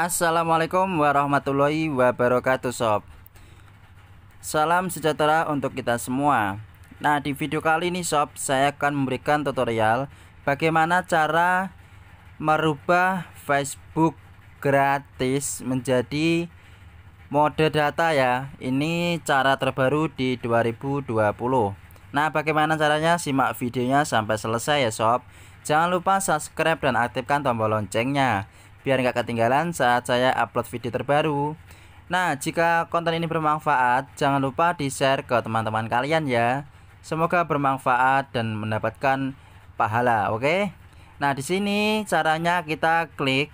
Assalamualaikum warahmatullahi wabarakatuh sob Salam sejahtera untuk kita semua Nah di video kali ini sob saya akan memberikan tutorial Bagaimana cara merubah Facebook gratis menjadi mode data ya Ini cara terbaru di 2020 Nah bagaimana caranya simak videonya sampai selesai ya sob Jangan lupa subscribe dan aktifkan tombol loncengnya biar nggak ketinggalan saat saya upload video terbaru. Nah, jika konten ini bermanfaat, jangan lupa di-share ke teman-teman kalian ya. Semoga bermanfaat dan mendapatkan pahala, oke? Okay? Nah, di sini caranya kita klik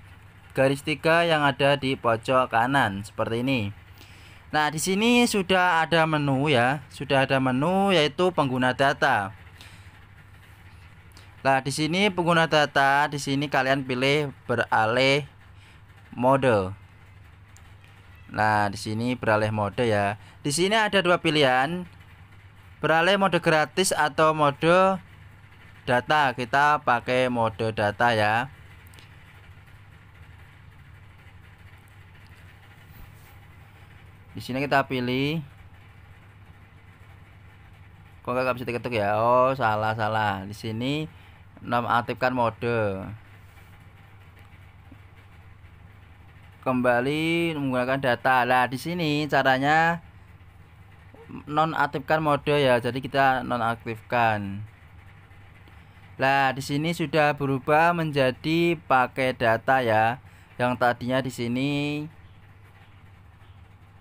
garis tiga yang ada di pojok kanan seperti ini. Nah, di sini sudah ada menu ya, sudah ada menu yaitu pengguna data. Nah, di sini pengguna data, di sini kalian pilih beralih mode. Nah, di sini beralih mode ya. Di sini ada dua pilihan. Beralih mode gratis atau mode data. Kita pakai mode data ya. Di sini kita pilih Kok nggak bisa diketuk ya? Oh, salah salah. Di sini nonaktifkan mode kembali menggunakan data lah di sini caranya nonaktifkan mode ya jadi kita nonaktifkan Nah, lah di sini sudah berubah menjadi pakai data ya yang tadinya di sini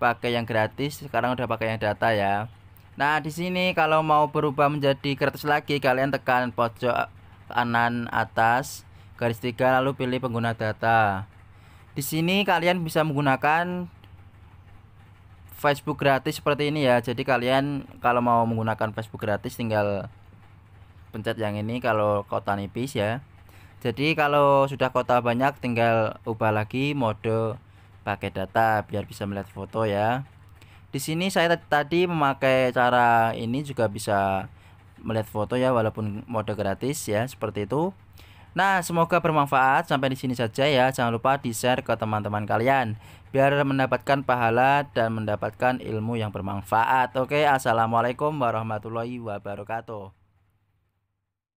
pakai yang gratis sekarang udah pakai yang data ya nah di sini kalau mau berubah menjadi gratis lagi kalian tekan pojok kanan atas garis tiga lalu pilih pengguna data. Di sini kalian bisa menggunakan Facebook gratis seperti ini ya. Jadi kalian kalau mau menggunakan Facebook gratis tinggal pencet yang ini kalau kota nipis ya. Jadi kalau sudah kota banyak tinggal ubah lagi mode pakai data biar bisa melihat foto ya. Di sini saya tadi memakai cara ini juga bisa melihat foto ya walaupun mode gratis ya seperti itu. Nah, semoga bermanfaat. Sampai di sini saja ya. Jangan lupa di-share ke teman-teman kalian biar mendapatkan pahala dan mendapatkan ilmu yang bermanfaat. Oke, assalamualaikum warahmatullahi wabarakatuh.